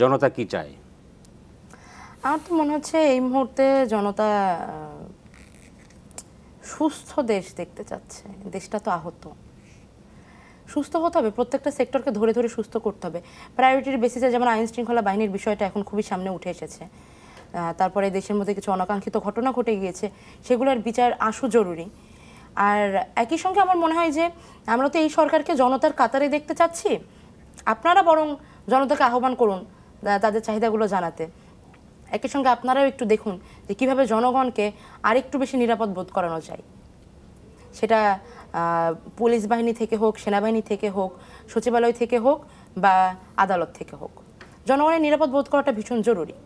জনতা কি চায় আমার তো মনে হচ্ছে এই মুহূর্তে জনতা সুস্থ দেশ দেখতে চাচ্ছে দেশটা তো আহত সুস্থ হতে হবে প্রত্যেকটা সেক্টরকে ধরে ধরে সুস্থ করতে হবে প্রায়োরিটির বেসিসে যেমন আইন শৃঙ্খলা বাহিনীর বিষয়টা এখন খুবই সামনে উঠে এসেছে তারপরে দেশের মধ্যে কিছু অনাকাঙ্ক্ষিত ঘটনা ঘটে গিয়েছে সেগুলোর বিচার আসু জরুরি আর একই সঙ্গে আমার মনে হয় যে আমরা তো এই সরকারকে জনতার কাতারে দেখতে চাচ্ছি আপনারা বরং জনতাকে আহ্বান করুন তাদের চাহিদাগুলো জানাতে একই সঙ্গে আপনারাও একটু দেখুন যে কীভাবে জনগণকে আরেকটু বেশি নিরাপদ বোধ করানো যায় সেটা পুলিশ বাহিনী থেকে হোক সেনাবাহিনী থেকে হোক সচিবালয় থেকে হোক বা আদালত থেকে হোক জনগণের নিরাপদ বোধ করাটা ভীষণ জরুরি